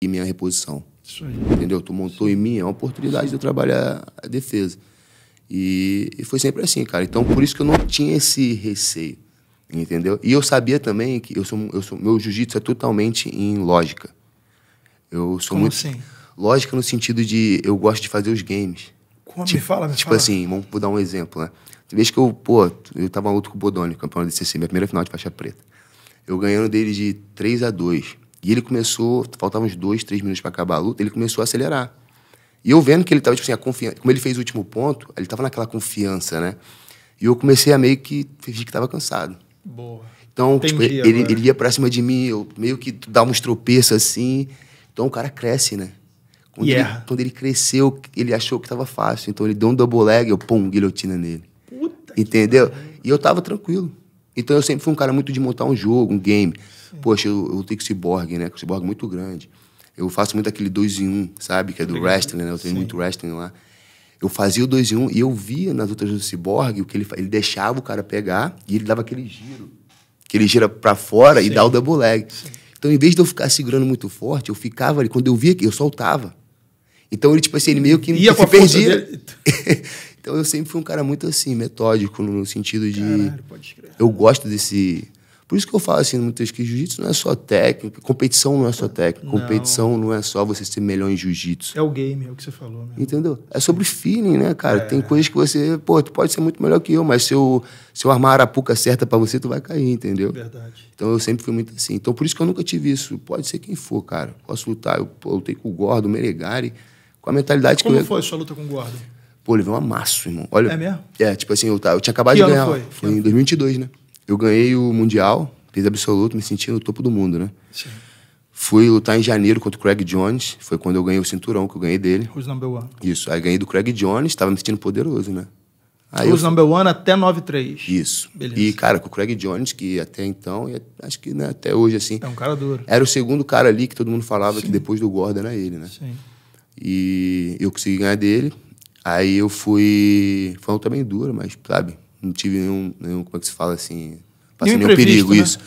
e minha reposição. Isso aí. Entendeu? Tu montou em mim, é uma oportunidade de eu trabalhar a defesa. E, e, foi sempre assim, cara. Então, por isso que eu não tinha esse receio, entendeu? E eu sabia também que eu sou, eu sou meu jiu-jitsu é totalmente em lógica. Eu sou Como muito assim? lógica no sentido de eu gosto de fazer os games. Como tipo, me fala, me Tipo fala. assim, vamos, vou dar um exemplo, né? Tem vez que eu, pô, eu tava outro com o Bodoni, campeão da DCC, minha primeira final de faixa preta. Eu ganhando dele de 3 a 2 e ele começou, faltavam uns dois, três minutos para acabar a luta, ele começou a acelerar. E eu vendo que ele estava, tipo assim, a confiança. Como ele fez o último ponto, ele estava naquela confiança, né? E eu comecei a meio que fingir que tava cansado. Boa. Então, tipo, Entendi, tipo, ele, ele, ia pra cima de mim, eu meio que dava uns tropeços assim. Então o cara cresce, né? Quando, yeah. ele, quando ele cresceu, ele achou que tava fácil. Então ele deu um double leg, eu pum, guilhotina nele. Puta Entendeu? E eu tava tranquilo. Então eu sempre fui um cara muito de montar um jogo, um game. Sim. Poxa, eu, eu tenho cyborg, né? Cyborg é muito grande. Eu faço muito aquele 2 em 1, um, sabe? Que é do Obrigado. wrestling, né? Eu tenho muito wrestling lá. Eu fazia o 2 em 1 um, e eu via nas lutas do Cyborg o que ele ele deixava o cara pegar e ele dava aquele giro. Que ele gira para fora Sim. e dá o double leg. Sim. Então, em vez de eu ficar segurando muito forte, eu ficava ali. Quando eu via que eu soltava. Então ele, tipo assim, ele meio que Ia se perdia. Então eu sempre fui um cara muito assim, metódico, no sentido de. Caralho, pode crer. Eu gosto desse. Por isso que eu falo assim, muitas vezes que jiu-jitsu não é só técnica, competição não é só técnica, competição não é só você ser melhor em jiu-jitsu. É o game, é o que você falou. Mesmo. Entendeu? É sobre feeling, né, cara? É. Tem coisas que você, pô, tu pode ser muito melhor que eu, mas se eu, se eu armar a arapuca certa para você, tu vai cair, entendeu? Verdade. Então eu sempre fui muito assim. Então por isso que eu nunca tive isso. Pode ser quem for, cara. Posso lutar, eu, eu lutei com o Gordo, o Meregari, com a mentalidade Como que eu... Como foi a sua luta com o Gordo? Pô, ele levei um amasso, irmão. Olha, é mesmo? É, tipo assim, eu, tá, eu tinha acabado que de ganhar. Foi? foi em 2022, né? Eu ganhei o Mundial, fiz absoluto, me senti no topo do mundo, né? Sim. Fui lutar em janeiro contra o Craig Jones, foi quando eu ganhei o cinturão que eu ganhei dele. Who's number one? Isso, aí ganhei do Craig Jones, tava me sentindo poderoso, né? Aí Who's eu... number one até 9-3. Isso. Beleza. E, cara, com o Craig Jones, que até então, e acho que né, até hoje, assim... É um cara duro. Era o segundo cara ali que todo mundo falava Sim. que depois do Gordon era ele, né? Sim. E eu consegui ganhar dele, Aí eu fui. Foi também duro, mas, sabe? Não tive nenhum, nenhum. Como é que se fala assim? Passei nenhum perigo, né? isso.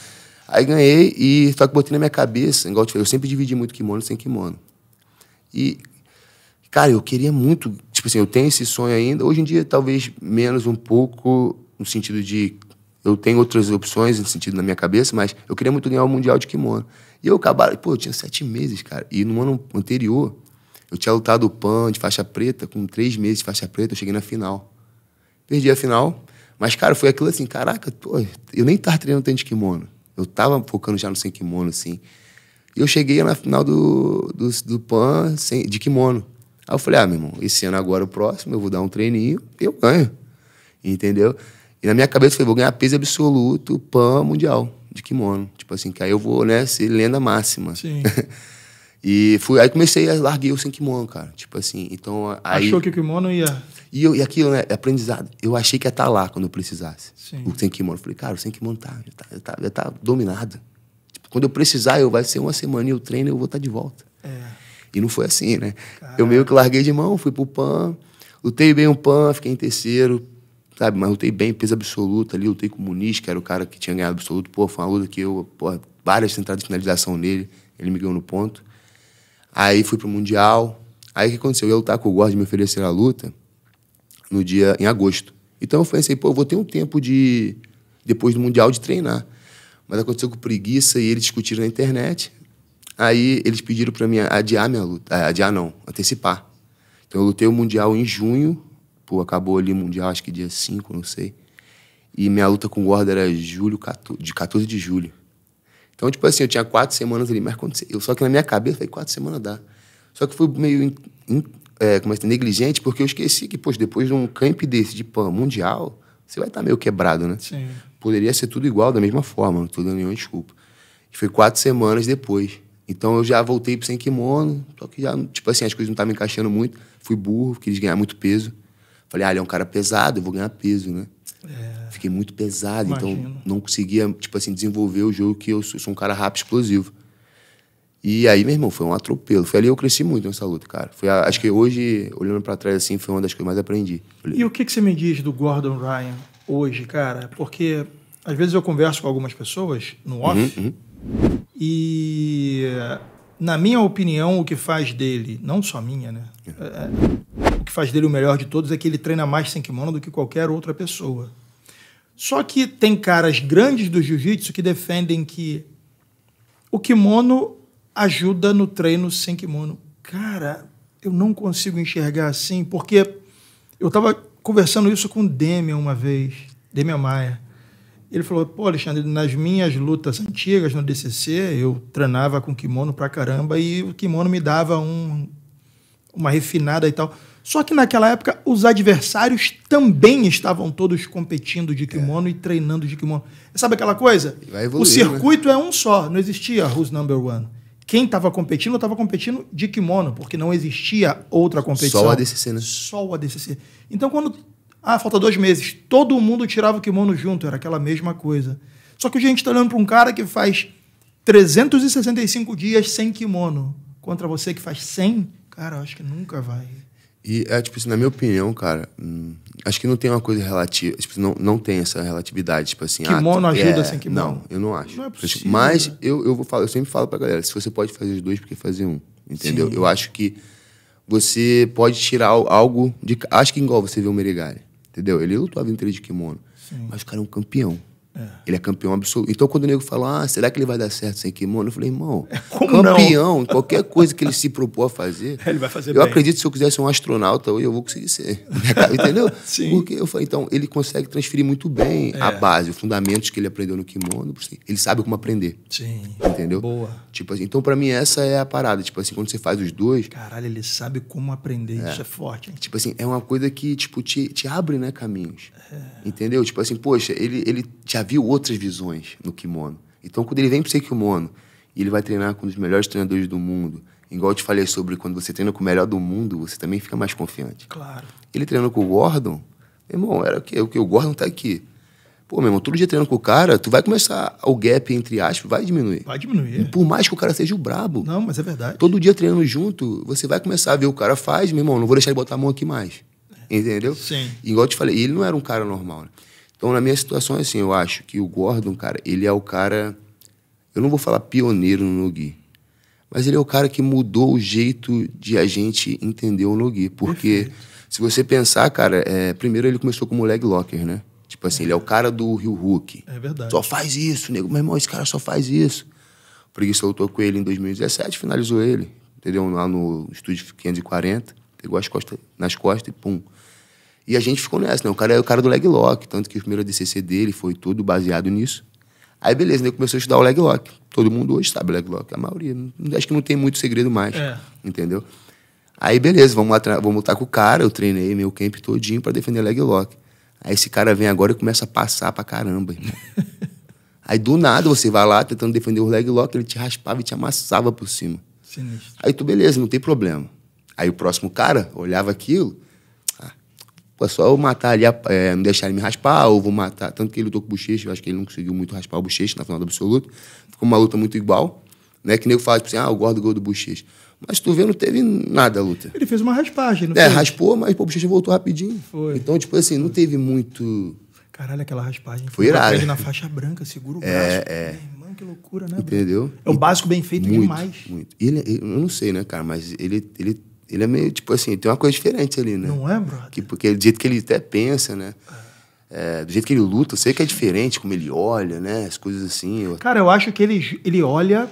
Aí ganhei e só que botei na minha cabeça, igual eu, te falei, eu sempre dividi muito kimono sem kimono. E, cara, eu queria muito. Tipo assim, eu tenho esse sonho ainda. Hoje em dia, talvez menos um pouco, no sentido de. Eu tenho outras opções, no sentido na minha cabeça, mas eu queria muito ganhar o Mundial de Kimono. E eu acabava. Pô, eu tinha sete meses, cara. E no ano anterior, eu tinha lutado o PAN de faixa preta, com três meses de faixa preta, eu cheguei na final. Perdi a final, mas, cara, foi aquilo assim, caraca, pô, eu nem tava treinando tanto de kimono. Eu tava focando já no sem kimono, assim. E eu cheguei na final do, do, do PAN sem, de kimono. Aí eu falei, ah, meu irmão, esse ano agora, é o próximo, eu vou dar um treininho e eu ganho. Entendeu? E na minha cabeça eu falei, vou ganhar peso absoluto, PAN mundial, de kimono. Tipo assim, que aí eu vou, né, ser lenda máxima. Sim. E fui, aí comecei a larguei o sem kimono, cara. Tipo assim, então. Aí, Achou que o kimono ia. E, eu, e aquilo, né? É aprendizado. Eu achei que ia estar tá lá quando eu precisasse. Sim. O sem kimono. Falei, cara, o sem kimono tá, já, tá, já, tá, já tá dominado. Tipo, quando eu precisar, eu vai ser uma semana e eu treino eu vou estar tá de volta. É. E não foi assim, né? Eu meio que larguei de mão, fui pro PAN, lutei bem o PAN, fiquei em terceiro, sabe? Mas lutei bem, peso absoluto ali, lutei com o Muniz, que era o cara que tinha ganhado absoluto. Pô, foi uma luta que eu, pô, várias tentadas de finalização nele, ele me ganhou no ponto. Aí fui pro Mundial. Aí o que aconteceu? Eu lutar com o Gord me oferecer a luta no dia em agosto. Então eu pensei, assim, pô, eu vou ter um tempo de depois do mundial de treinar. Mas aconteceu com preguiça e eles discutiram na internet. Aí eles pediram para mim adiar minha luta, eh, adiar não, antecipar. Então eu lutei o mundial em junho, pô, acabou ali o mundial acho que dia 5, não sei. E minha luta com o Gord era julho de 14 de julho. Então, tipo assim, eu tinha quatro semanas ali, mas aconteceu. Só que na minha cabeça, falei, quatro semanas dá. Só que fui meio in, in, é, como é, negligente, porque eu esqueci que, poxa, depois de um camp desse de PAN mundial, você vai estar tá meio quebrado, né? Sim. Poderia ser tudo igual, da mesma forma, não estou dando nenhuma desculpa. E foi quatro semanas depois. Então eu já voltei para sem kimono, só que já, tipo assim, as coisas não estavam encaixando muito. Fui burro, quis ganhar muito peso. Falei, ah, ele é um cara pesado, eu vou ganhar peso, né? É. Fiquei muito pesado, então Imagino. então não conseguia, tipo assim, desenvolver o jogo que eu sou, sou um cara rápido, explosivo. E aí, meu irmão, foi um atropelo. Foi ali que eu cresci muito nessa luta, cara. Foi a, acho que hoje, olhando para trás assim, foi uma das que eu mais aprendi. E o que, que você me diz do Gordon Ryan hoje, cara? Porque às vezes eu converso com algumas pessoas no uhum, off uhum, uhum. e na minha opinião, o que faz dele, não só minha, né? É. É, é, o que faz dele o melhor de todos é que ele treina mais sem kimono do que qualquer outra pessoa. Só que tem caras grandes do jiu-jitsu que defendem que o kimono ajuda no treino sem kimono. Cara, eu não consigo enxergar assim, porque eu estava conversando isso com o Demian uma vez, Demian Maia. Ele falou: pô, Alexandre, nas minhas lutas antigas no DCC, eu treinava com kimono pra caramba e o kimono me dava um, uma refinada e tal. Só que naquela época os adversários também estavam todos competindo de é. kimono é. e treinando de kimono. Sabe aquela coisa? Evoluir, o né? circuito né? é um só, não existia Who's Number One. Quem estava competindo estava competindo de kimono, porque não existia outra competição. Só o ADCC, né? Só o ADCC. Então, quando ah, falta dois meses. Todo mundo tirava o kimono junto, era aquela mesma coisa. Só que a gente está olhando para um cara que faz 365 dias sem kimono contra você que faz 100. Cara, eu acho que nunca vai. E é tipo assim, na minha opinião, cara, hum, acho que não tem uma coisa relativa, tipo, assim, não, não tem essa relatividade, tipo assim, ah, kimono ah, ajuda é, sem kimono. Não, eu não acho. Não é possível, Mas né? eu, eu vou falar, eu sempre falo pra galera, se você pode fazer os dois, porque fazer um, entendeu? Sim. Eu acho que você pode tirar algo de acho que igual você vê o Merigari. Entendeu? Ele lutava a vida de kimono. Sim. Mas o cara é um campeão. É. Ele é campeão absoluto. Então, quando o nego fala, ah, será que ele vai dar certo sem kimono? Eu falei, irmão, Como campeão, não? qualquer coisa que ele se propôs a fazer. Ele vai fazer Eu bem. acredito que se eu quisesse ser um astronauta eu vou conseguir ser. Entendeu? Sim. Porque eu falei, então, ele consegue transferir muito bem é. a base, os fundamentos que ele aprendeu no kimono. Ele sabe como aprender. Sim. Entendeu? Boa. Tipo assim, então, para mim, essa é a parada. Tipo assim, quando você faz os dois. Caralho, ele sabe como aprender. É. Isso é forte, hein? Tipo assim, é uma coisa que, tipo, te, te abre, né, caminhos. É. Entendeu? Tipo assim, poxa, ele, ele te já viu outras visões no kimono. Então, quando ele vem para ser kimono e ele vai treinar com um dos melhores treinadores do mundo, igual eu te falei sobre quando você treina com o melhor do mundo, você também fica mais confiante. Claro. Ele treinou com o Gordon, irmão, era o que? O que o Gordon tá aqui. Pô, meu irmão, todo dia treinando com o cara, tu vai começar o gap entre aspas, vai diminuir. Vai diminuir. E por mais que o cara seja o brabo. Não, mas é verdade. Todo dia treinando junto, você vai começar a ver o cara faz, meu irmão, não vou deixar ele botar a mão aqui mais. É. Entendeu? Sim. E, igual eu te falei, ele não era um cara normal. Né? Então, na minha situação, é assim, eu acho que o Gordon, cara, ele é o cara. Eu não vou falar pioneiro no Nogi, mas ele é o cara que mudou o jeito de a gente entender o Nogi. Porque, Perfeito. se você pensar, cara, é, primeiro ele começou como leg locker, né? Tipo assim, é. ele é o cara do Rio Hulk. É verdade. Só faz isso, nego. Meu irmão, esse cara só faz isso. porque eu lutou com ele em 2017, finalizou ele, entendeu? Lá no estúdio 540, pegou as costas, nas costas e pum. E a gente ficou nessa, né? O cara é o cara do leg lock, tanto que o primeiro DCC dele foi todo baseado nisso. Aí beleza, né? começou a estudar o leg lock. Todo mundo hoje sabe o leg lock, a maioria. Acho que não tem muito segredo mais, é. entendeu? Aí beleza, vamos, vamos lutar com o cara, eu treinei meu camp todinho para defender o leg lock. Aí esse cara vem agora e começa a passar pra caramba, Aí do nada você vai lá tentando defender o leg lock, ele te raspava e te amassava por cima. Sinistro. Aí tu, beleza, não tem problema. Aí o próximo cara olhava aquilo, Pô, é só eu matar ali, é, não deixar ele me raspar, ou vou matar. Tanto que ele lutou com o bochecha, eu acho que ele não conseguiu muito raspar o bochecha na final do absoluto. Ficou uma luta muito igual. Né? Que nego fala, tipo assim, ah, eu gosto do gol do bochecha. Mas tu vê, não teve nada a luta. Ele fez uma raspagem, não É, fez? raspou, mas pô, o bochecha voltou rapidinho. Foi. Então, tipo assim, não teve muito. Caralho, aquela raspagem. Foi irado. na faixa branca, segura o é, braço. É, é. Irmão, que loucura, né? Entendeu? É o básico bem feito muito, demais. Muito. Ele, eu não sei, né, cara, mas ele, ele ele é meio, tipo assim, tem uma coisa diferente ali, né? Não é, brother? Que, porque do jeito que ele até pensa, né? É, do jeito que ele luta, eu sei que é diferente como ele olha, né? As coisas assim. Eu... Cara, eu acho que ele, ele olha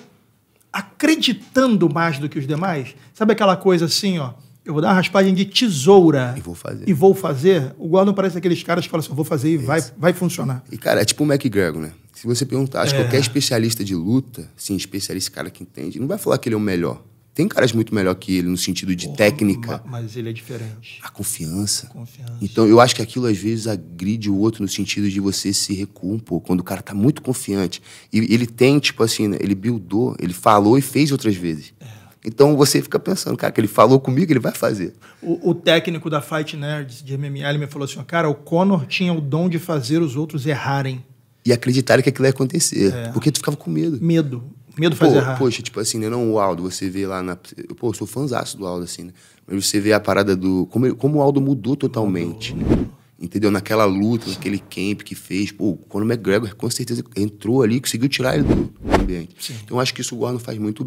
acreditando mais do que os demais. Sabe aquela coisa assim, ó? Eu vou dar uma raspadinha de tesoura. E vou fazer. E vou fazer. O Gordon parece aqueles caras que falam assim, eu vou fazer e vai, vai funcionar. E, cara, é tipo o McGregor, né? Se você perguntar, acho é. qualquer especialista de luta, sim, especialista, cara que entende, não vai falar que ele é o melhor. Tem caras muito melhor que ele no sentido de Porra, técnica. Mas ele é diferente. A confiança. A confiança. Então eu acho que aquilo às vezes agride o outro no sentido de você se recuar um pouco, quando o cara tá muito confiante. E ele tem, tipo assim, né, ele buildou, ele falou e fez outras vezes. É. Então você fica pensando, cara, que ele falou comigo, ele vai fazer. O, o técnico da Fight Nerds de MMA ele me falou assim: cara, o Conor tinha o dom de fazer os outros errarem. E acreditar que aquilo ia acontecer. É. Porque tu ficava com medo. Medo. Medo de fazer pô, Poxa, tipo assim, né? Não o Aldo, você vê lá na. Pô, eu sou fãzaço do Aldo, assim, né? Mas você vê a parada do. Como, como o Aldo mudou totalmente, mudou. Entendeu? Naquela luta, naquele camp que fez. Pô, quando o McGregor com certeza entrou ali conseguiu tirar ele do ambiente. Sim. Então acho que isso o Gordon faz muito